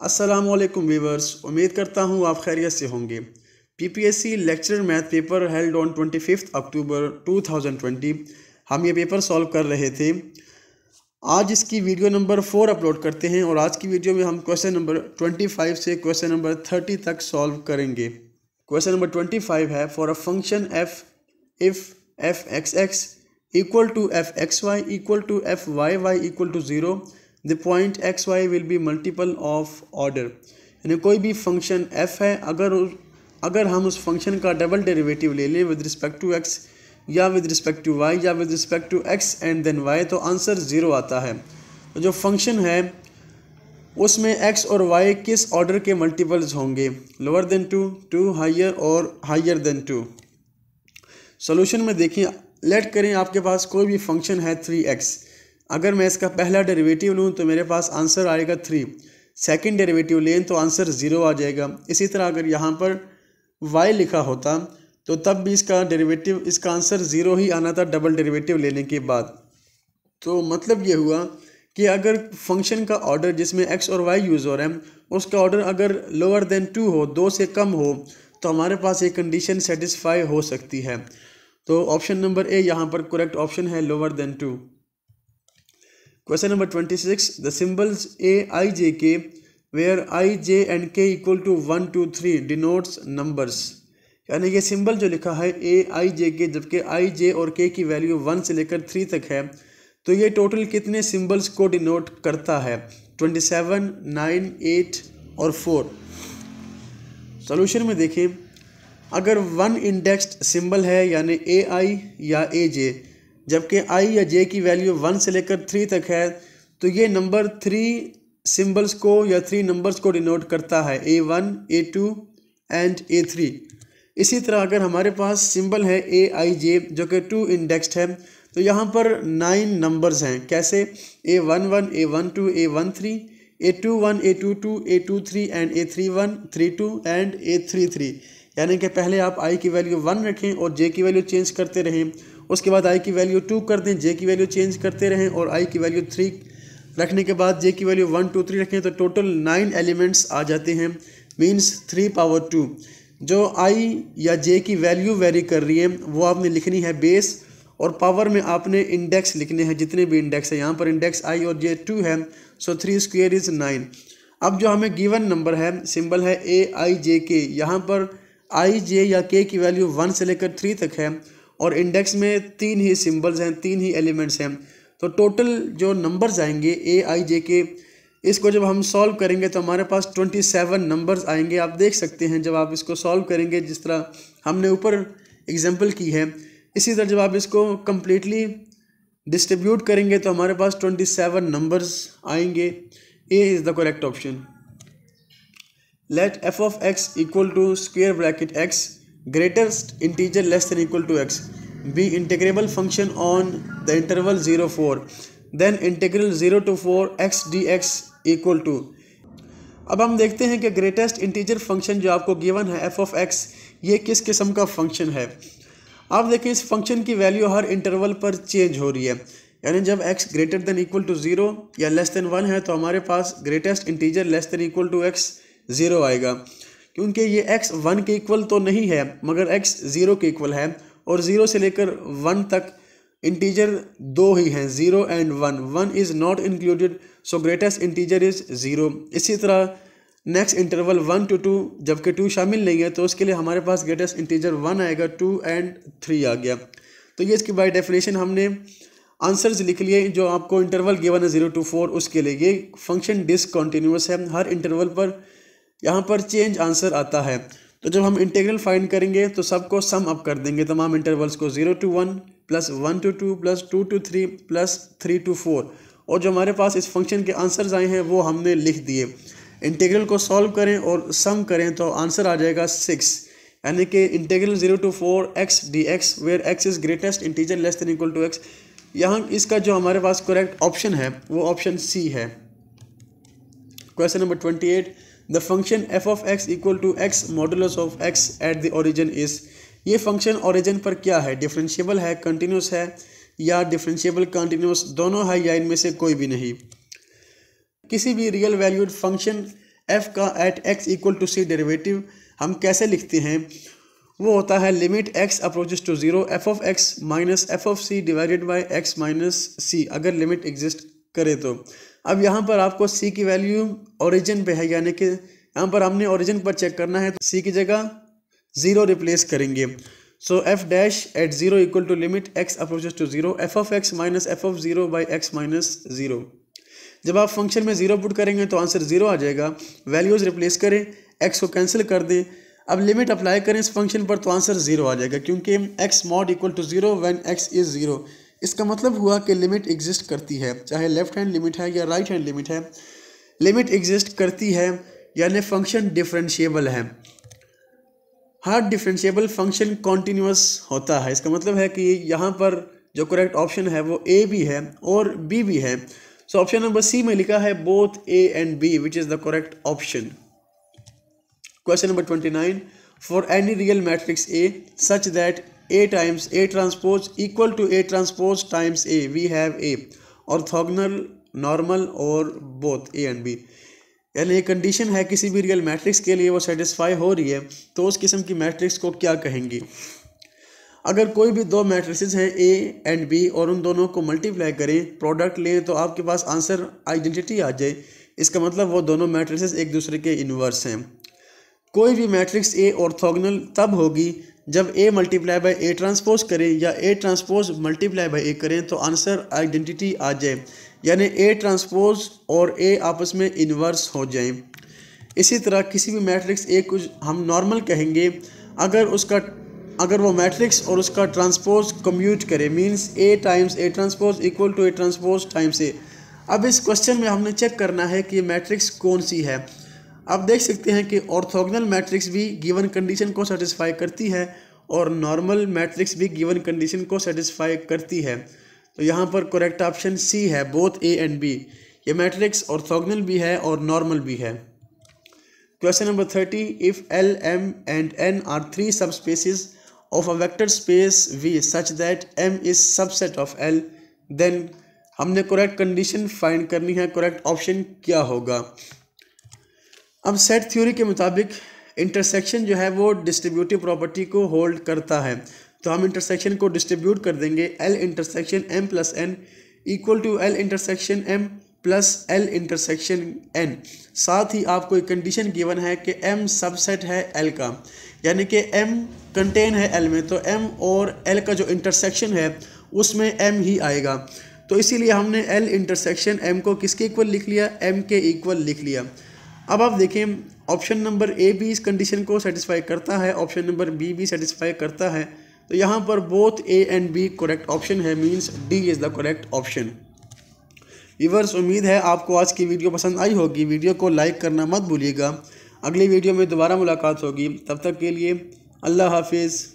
वालेकुम वीवर्स उम्मीद करता हूँ आप खैरियत से होंगे PPSC lecture math paper held on twenty fifth October two thousand twenty हम ये पेपर सॉल्व कर रहे थे आज इसकी वीडियो नंबर फोर अपलोड करते हैं और आज की वीडियो में हम क्वेश्चन नंबर ट्वेंटी फाइव से क्वेश्चन नंबर थर्टी तक सॉल्व करेंगे क्वेश्चन नंबर ट्वेंटी फाइव है for a function f if f x x equal to f x y equal to f y y equal to zero the point x y will be multiple of order यानी कोई भी function F है अगर अगर हम उस function का double derivative ले लें विद रिस्पेक्ट टू एक्स या विद रिस्पेक्ट टू वाई या with respect to x and then y तो आंसर ज़ीरो आता है तो जो फंक्शन है उसमें एक्स और वाई किस ऑर्डर के मल्टीपल्स होंगे lower than two two higher और हाइयर देन टू सोल्यूशन में देखिए लेट करें आपके पास कोई भी फंक्शन है थ्री एक्स अगर मैं इसका पहला डेरिवेटिव लूँ तो मेरे पास आंसर आएगा थ्री सेकेंड डेरिवेटिव लें तो आंसर ज़ीरो आ जाएगा इसी तरह अगर यहाँ पर वाई लिखा होता तो तब भी इसका डेरिवेटिव इसका आंसर ज़ीरो ही आना था डबल डेरिवेटिव लेने के बाद तो मतलब ये हुआ कि अगर फंक्शन का ऑर्डर जिसमें एक्स और वाई यूज़ हो रहे हैं उसका ऑर्डर अगर लोअर देन टू हो दो से कम हो तो हमारे पास ये कंडीशन सेटिस्फाई हो सकती है तो ऑप्शन नंबर ए यहाँ पर करेक्ट ऑप्शन है lower than two question number twenty six the symbols a i j k where i j and k equal to one two three denotes numbers यानी ये symbol जो लिखा है ए i j के जबकि आई जे और के की वैल्यू वन से लेकर थ्री तक है तो ये टोटल कितने सिंबल्स को डिनोट करता है ट्वेंटी सेवन नाइन एट और फोर सोल्यूशन में देखें अगर वन इंडेक्स्ड सिंबल है यानी ए आई या ए जे जबकि आई या जे की वैल्यू वन से लेकर थ्री तक है तो ये नंबर थ्री सिंबल्स को या थ्री नंबर्स को डिनोट करता है a one a two and a three इसी तरह अगर हमारे पास सिंबल है ए आई जे जो कि टू इंडेक्स्ड है तो यहाँ पर नाइन नंबर्स हैं कैसे a one one a one two a one three a two one a two two a two three and a three one three two and a three three यानी कि पहले आप आई की वैल्यू वन रखें और जे की वैल्यू चेंज करते रहें उसके बाद आई की वैल्यू टू कर दें जे की वैल्यू चेंज करते रहें और आई की वैल्यू थ्री रखने के बाद जे की वैल्यू वन टू थ्री रखें तो टोटल नाइन एलिमेंट्स आ जाते हैं मीन्स थ्री पावर टू जो आई या जे की वैल्यू वेरी कर रही है वो आपने लिखनी है बेस और पावर में आपने इंडेक्स लिखने हैं जितने भी इंडेक्स हैं यहाँ पर इंडेक्स आई और जे टू है so three square is nine अब जो हमें गिवन नंबर है सिंबल है ए आई जे के यहाँ पर आई जे या के की वैल्यू वन से लेकर थ्री तक है और इंडेक्स में तीन ही सिंबल्स हैं तीन ही एलिमेंट्स हैं तो टोटल जो नंबर्स आएंगे ए आई जे के इसको जब हम सॉल्व करेंगे तो हमारे पास ट्वेंटी सेवन नंबर्स आएंगे आप देख सकते हैं जब आप इसको सॉल्व करेंगे जिस तरह हमने ऊपर एग्जाम्पल की है इसी तरह जब आप इसको कम्प्लीटली डिस्ट्रीब्यूट करेंगे तो हमारे पास ट्वेंटी सेवन नंबर्स आएंगे A is the correct option let f of x equal to square bracket x integer less than equal to x be integrable function on the interval zero four then then zero to four x d x equal to अब हम देखते हैं कि greatest integer function जो आपको given है F of x ये किस किस्म का फंक्शन है आप देखें इस फंक्शन की वैल्यू हर इंटरवल पर चेंज हो रही है यानी जब x greater than equal to zero या लेस दैन वन है तो हमारे पास greatest integer less than equal to x zero आएगा क्योंकि ये एक्स वन के इक्वल तो नहीं है मगर एक्स ज़ीरो के इक्वल है और ज़ीरो से लेकर वन तक इंटीजर दो ही हैं zero and one one is not included so greatest integer is zero इसी तरह next interval one to two जबकि टू शामिल नहीं है तो उसके लिए हमारे पास ग्रेटेस्ट इंटीजर वन आएगा टू एंड थ्री आ गया तो ये इसकी बाई डेफिनेशन हमने आंसर्स लिख लिए जो आपको इंटरवल गिवन है ज़ीरो टू फोर उसके लिए ये फंक्शन डिसकॉन्टीन्यूस है हर इंटरवल पर यहाँ पर चेंज आंसर आता है तो जब हम इंटीग्रल फाइंड करेंगे तो सबको सम अप कर देंगे तमाम इंटरवल्स को zero to one plus one to two plus two to three plus three to four और जो हमारे पास इस फंक्शन के आंसर्स आए हैं वो हमने लिख दिए इंटीग्रल को सॉल्व करें और सम करें तो आंसर आ जाएगा सिक्स यानी कि integral zero to four x d x where x is greatest integer less than equal to x यहाँ इसका जो हमारे पास करेक्ट ऑप्शन है वो ऑप्शन सी है question number twenty eight the function f of x equal to x modulus of x at the origin is ये function origin पर क्या है डिफरेंशिएबल है कंटिन्यूस है या डिफ्रेंशियबल कंटिन्यूस दोनों है या इनमें से कोई भी नहीं किसी भी रियल वैल्यूड फंक्शन एफ का at x equal to c derivative हम कैसे लिखते हैं वो होता है limit x approaches to zero f of x minus f of c divided by x minus c अगर लिमिट एग्जिस्ट करे तो अब यहाँ पर आपको सी की वैल्यू ओरिजिन पे है यानी कि यहाँ पर हमने ओरिजिन पर चेक करना है तो सी की जगह ज़ीरो रिप्लेस करेंगे so f dash at zero equal to limit x approaches to zero f of x minus f of zero by x minus zero जब आप फंक्शन में ज़ीरो पुट करेंगे तो आंसर ज़ीरो आ जाएगा वैल्यूज़ रिप्लेस करें x को cancel कर दें अब लिमिट अप्लाई करें इस फंक्शन पर तो आंसर ज़ीरो आ जाएगा क्योंकि x mod equal to zero when x is zero इसका मतलब हुआ कि लिमिट एग्जिस्ट करती है चाहे लेफ्ट हैंड लिमिट है या राइट हैंड लिमिट है लिमिट एग्जिस्ट करती है यानी फंक्शन डिफरेंशिएबल है हर डिफरेंशिएबल फंक्शन कॉन्टीन्यूस होता है इसका मतलब है कि यहाँ पर जो करेक्ट ऑप्शन है वो ए भी है और बी भी है सो ऑप्शन नंबर सी में लिखा है both A and B which is the correct option question number twenty nine for any real matrix A such that A times A transpose equal to A transpose times A. We have A. Orthogonal, normal और both A and B. यानी condition है किसी भी real matrix के लिए वो satisfy हो रही है तो उस किस्म की मैट्रिक्स को क्या कहेंगी अगर कोई भी दो मैट्रिसेस हैं ए एंड बी और उन दोनों को मल्टीप्लाई करें प्रोडक्ट लें तो आपके पास आंसर आइडेंटिटी आ जाए इसका मतलब वो दोनों मैट्रिसेस एक दूसरे के इन्वर्स हैं कोई भी मैट्रिक्स ए ऑर्थोगोनल तब होगी जब A multiply by A transpose करें या A transpose multiply by A करें तो आंसर आइडेंटिटी आ जाए यानी ए ट्रांसपोज और ए आपस में इन्वर्स हो जाए इसी तरह किसी भी मैट्रिक्स ए कुछ हम नॉर्मल कहेंगे अगर उसका अगर वो मैट्रिक्स और उसका ट्रांसपोज कम्यूट करे means A times A transpose equal to A transpose times A अब इस क्वेश्चन में हमने चेक करना है कि मैट्रिक्स कौन सी है आप देख सकते हैं कि ऑर्थोगनल मैट्रिक्स भी गिवन कंडीशन को सेटिस्फाई करती है और नॉर्मल मैट्रिक्स भी गिवन कंडीशन को सेटिस्फाई करती है तो यहाँ पर करेक्ट ऑप्शन सी है बोथ ए एंड बी ये मैट्रिक्स ऑर्थोगनल भी है और नॉर्मल भी है question number thirty if L M and N are three subspaces of a vector space V such that M is subset of L then हमने correct condition find करनी है correct option क्या होगा अब set theory के मुताबिक intersection जो है वो डिस्ट्रीब्यूटिव प्रॉपर्टी को होल्ड करता है तो हम इंटरसेक्शन को डिस्ट्रीब्यूट कर देंगे L intersection M plus N equal to L intersection M plus L intersection N साथ ही आपको एक कंडीशन गिवन है कि एम सबसेट है एल का यानी कि एम कंटेन है एल में तो एम और एल का जो इंटरसेक्शन है उसमें एम ही आएगा तो इसीलिए हमने एल इंटरसेक्शन एम को किसके इक्वल लिख लिया एम के इक्वल लिख लिया अब आप देखें ऑप्शन नंबर ए भी इस कंडीशन को सेटिस्फाई करता है ऑप्शन नंबर बी भी सेटिस्फाई करता है तो यहाँ पर both A and B correct option है means D is the correct option viewers उम्मीद है आपको आज की वीडियो पसंद आई होगी वीडियो को लाइक करना मत भूलिएगा अगली वीडियो में दोबारा मुलाकात होगी तब तक के लिए अल्लाह हाफिज़